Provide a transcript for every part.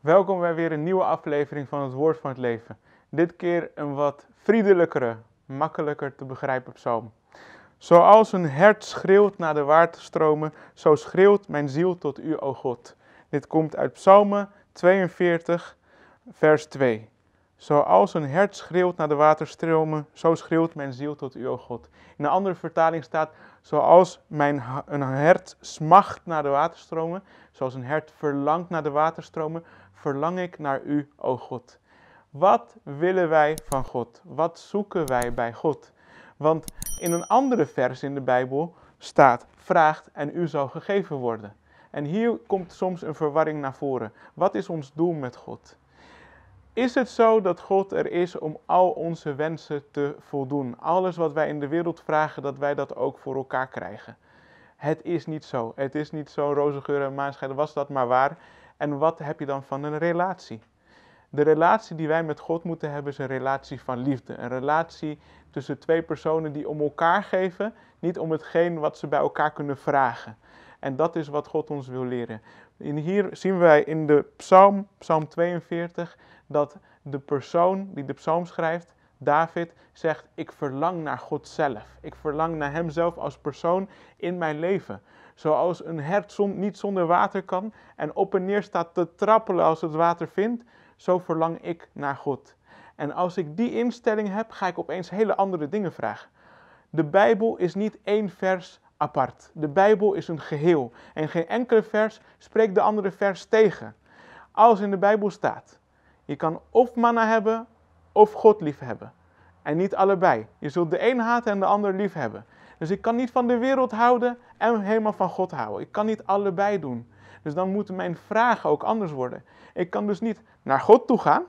Welkom bij weer een nieuwe aflevering van het Woord van het Leven. Dit keer een wat vriendelijkere, makkelijker te begrijpen psalm. Zoals een hert schreeuwt naar de waterstromen, zo schreeuwt mijn ziel tot u, o God. Dit komt uit Psalmen 42, vers 2. Zoals een hert schreeuwt naar de waterstromen, zo schreeuwt mijn ziel tot u, o God. In een andere vertaling staat, zoals mijn, een hert smacht naar de waterstromen, zoals een hert verlangt naar de waterstromen, verlang ik naar u, o God. Wat willen wij van God? Wat zoeken wij bij God? Want in een andere vers in de Bijbel staat, vraagt en u zal gegeven worden. En hier komt soms een verwarring naar voren. Wat is ons doel met God? Is het zo dat God er is om al onze wensen te voldoen? Alles wat wij in de wereld vragen, dat wij dat ook voor elkaar krijgen. Het is niet zo. Het is niet zo roze geur en maanscheiden, Was dat maar waar? En wat heb je dan van een relatie? De relatie die wij met God moeten hebben is een relatie van liefde. Een relatie tussen twee personen die om elkaar geven, niet om hetgeen wat ze bij elkaar kunnen vragen. En dat is wat God ons wil leren. En hier zien wij in de psalm, psalm 42, dat de persoon die de psalm schrijft, David, zegt: Ik verlang naar God zelf. Ik verlang naar Hem zelf als persoon in mijn leven. Zoals een hert niet zonder water kan en op en neer staat te trappelen als het water vindt, zo verlang ik naar God. En als ik die instelling heb, ga ik opeens hele andere dingen vragen. De Bijbel is niet één vers apart. De Bijbel is een geheel en geen enkele vers spreekt de andere vers tegen. Alles in de Bijbel staat. Je kan of manna hebben of God lief hebben. En niet allebei. Je zult de een haten en de ander lief hebben. Dus ik kan niet van de wereld houden en helemaal van God houden. Ik kan niet allebei doen. Dus dan moeten mijn vragen ook anders worden. Ik kan dus niet naar God toe gaan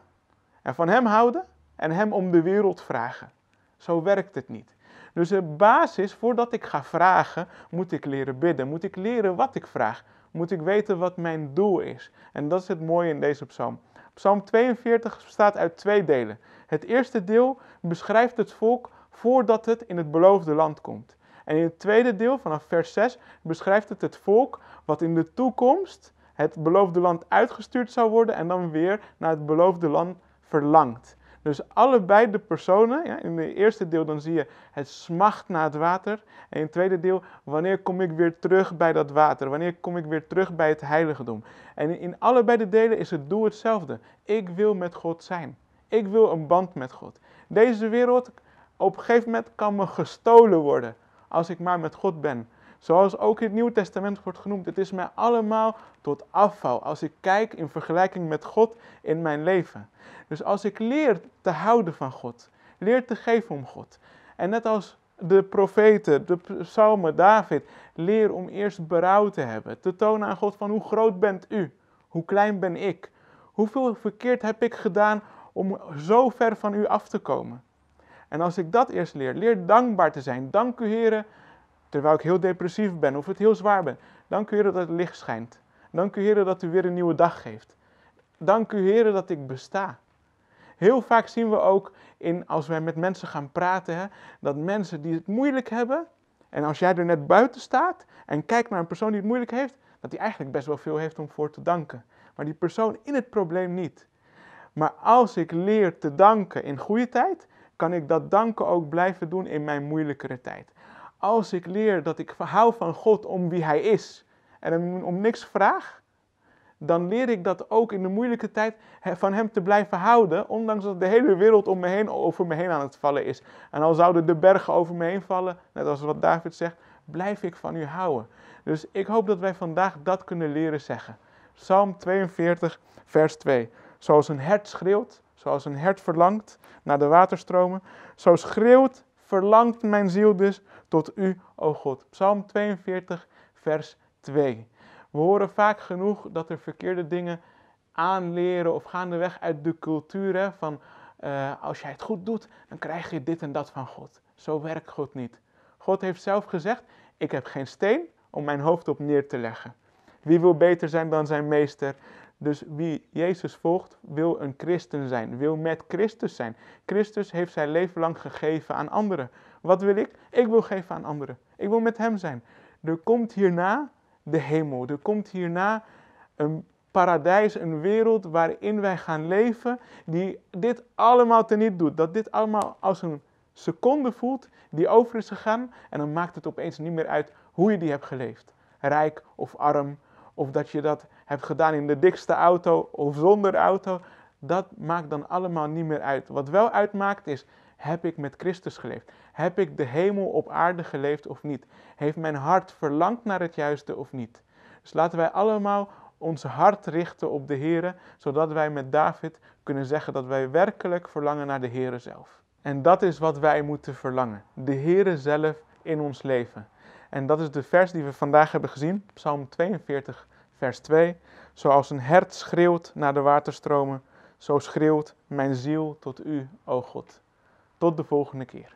en van Hem houden en Hem om de wereld vragen. Zo werkt het niet. Dus de basis, voordat ik ga vragen, moet ik leren bidden. Moet ik leren wat ik vraag. Moet ik weten wat mijn doel is. En dat is het mooie in deze psalm. Psalm 42 bestaat uit twee delen. Het eerste deel beschrijft het volk voordat het in het beloofde land komt. En in het tweede deel, vanaf vers 6, beschrijft het het volk wat in de toekomst het beloofde land uitgestuurd zou worden en dan weer naar het beloofde land verlangt. Dus allebei de personen, ja, in het eerste deel dan zie je het smacht naar het water. En in het tweede deel, wanneer kom ik weer terug bij dat water? Wanneer kom ik weer terug bij het heiligdom? En in allebei de delen is het doel hetzelfde. Ik wil met God zijn. Ik wil een band met God. Deze wereld op een gegeven moment kan me gestolen worden als ik maar met God ben. Zoals ook in het Nieuwe Testament wordt genoemd, het is mij allemaal tot afval als ik kijk in vergelijking met God in mijn leven. Dus als ik leer te houden van God, leer te geven om God. En net als de profeten, de psalmen, David, leer om eerst berouw te hebben. Te tonen aan God van hoe groot bent u, hoe klein ben ik. Hoeveel verkeerd heb ik gedaan om zo ver van u af te komen. En als ik dat eerst leer, leer dankbaar te zijn. Dank u heren Terwijl ik heel depressief ben of het heel zwaar ben. Dank u Heer dat het licht schijnt. Dank u heren dat u weer een nieuwe dag geeft. Dank u Heer dat ik besta. Heel vaak zien we ook in, als wij met mensen gaan praten, hè, dat mensen die het moeilijk hebben, en als jij er net buiten staat en kijkt naar een persoon die het moeilijk heeft, dat die eigenlijk best wel veel heeft om voor te danken. Maar die persoon in het probleem niet. Maar als ik leer te danken in goede tijd, kan ik dat danken ook blijven doen in mijn moeilijkere tijd. Als ik leer dat ik hou van God om wie Hij is en hem om niks vraag, dan leer ik dat ook in de moeilijke tijd van Hem te blijven houden, ondanks dat de hele wereld om me heen, over me heen aan het vallen is. En al zouden de bergen over me heen vallen, net als wat David zegt, blijf ik van U houden. Dus ik hoop dat wij vandaag dat kunnen leren zeggen. Psalm 42, vers 2. Zoals een hert schreeuwt, zoals een hert verlangt naar de waterstromen, zo schreeuwt verlangt mijn ziel dus tot u, o God. Psalm 42, vers 2. We horen vaak genoeg dat er verkeerde dingen aanleren of gaandeweg uit de cultuur hè, van eh, als jij het goed doet, dan krijg je dit en dat van God. Zo werkt God niet. God heeft zelf gezegd, ik heb geen steen om mijn hoofd op neer te leggen. Wie wil beter zijn dan zijn meester? Dus wie Jezus volgt, wil een christen zijn, wil met Christus zijn. Christus heeft zijn leven lang gegeven aan anderen. Wat wil ik? Ik wil geven aan anderen. Ik wil met Hem zijn. Er komt hierna de hemel. Er komt hierna een paradijs, een wereld waarin wij gaan leven, die dit allemaal teniet doet. Dat dit allemaal als een seconde voelt die over is gegaan en dan maakt het opeens niet meer uit hoe je die hebt geleefd. Rijk of arm, of dat je dat hebt gedaan in de dikste auto of zonder auto, dat maakt dan allemaal niet meer uit. Wat wel uitmaakt is, heb ik met Christus geleefd? Heb ik de hemel op aarde geleefd of niet? Heeft mijn hart verlangd naar het juiste of niet? Dus laten wij allemaal ons hart richten op de Here, zodat wij met David kunnen zeggen dat wij werkelijk verlangen naar de Here zelf. En dat is wat wij moeten verlangen, de Here zelf in ons leven. En dat is de vers die we vandaag hebben gezien, Psalm 42, vers 2. Zoals een hert schreeuwt naar de waterstromen, zo schreeuwt mijn ziel tot u, o God. Tot de volgende keer.